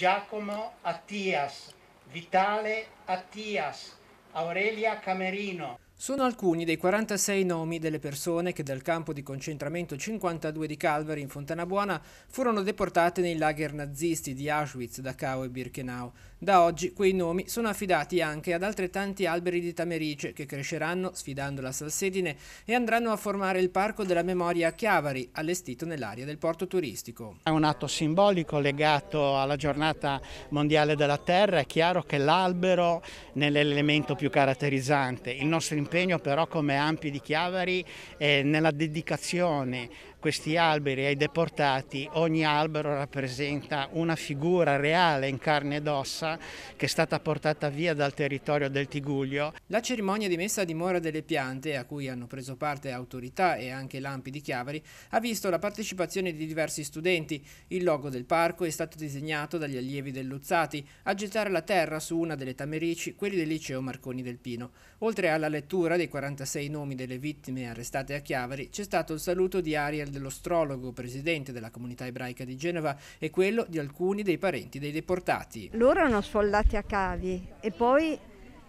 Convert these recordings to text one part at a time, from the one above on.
Giacomo Attias, Vitale Attias, Aurelia Camerino. Sono alcuni dei 46 nomi delle persone che dal campo di concentramento 52 di Calvary in Fontana Buona furono deportate nei lager nazisti di Auschwitz, Dachau e Birkenau. Da oggi quei nomi sono affidati anche ad altrettanti alberi di tamerice che cresceranno sfidando la salsedine e andranno a formare il Parco della Memoria a Chiavari, allestito nell'area del porto turistico. È un atto simbolico legato alla giornata mondiale della terra, è chiaro che l'albero nell'elemento più caratterizzante, il nostro impegno impegno però come Ampi di Chiavari e nella dedicazione questi alberi ai deportati, ogni albero rappresenta una figura reale in carne ed ossa che è stata portata via dal territorio del Tiguglio. La cerimonia di messa a dimora delle piante, a cui hanno preso parte autorità e anche l'Ampi di Chiavari, ha visto la partecipazione di diversi studenti. Il logo del parco è stato disegnato dagli allievi dell'Uzzati a gettare la terra su una delle tamerici, quelli del liceo Marconi del Pino. Oltre alla lettura addirittura dei 46 nomi delle vittime arrestate a Chiavari c'è stato il saluto di Ariel dell'Ostrologo, presidente della comunità ebraica di Genova, e quello di alcuni dei parenti dei deportati. Loro erano sfollati a cavi e poi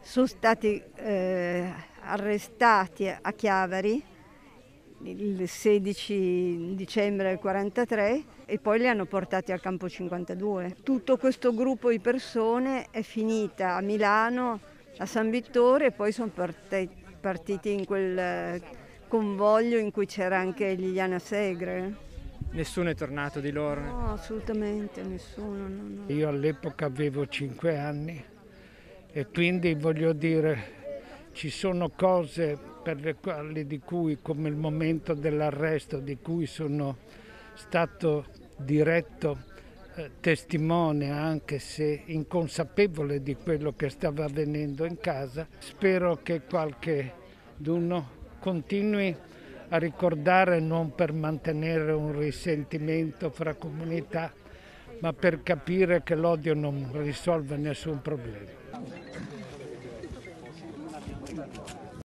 sono stati eh, arrestati a Chiavari il 16 dicembre 1943 e poi li hanno portati al campo 52. Tutto questo gruppo di persone è finita a Milano, a San Vittore e poi sono partiti partiti in quel eh, convoglio in cui c'era anche Liliana Segre. Nessuno è tornato di loro? No, assolutamente nessuno. No, no. Io all'epoca avevo cinque anni e quindi voglio dire ci sono cose per le quali di cui come il momento dell'arresto di cui sono stato diretto eh, testimone anche se inconsapevole di quello che stava avvenendo in casa. Spero che qualche d'uno continui a ricordare non per mantenere un risentimento fra comunità, ma per capire che l'odio non risolve nessun problema.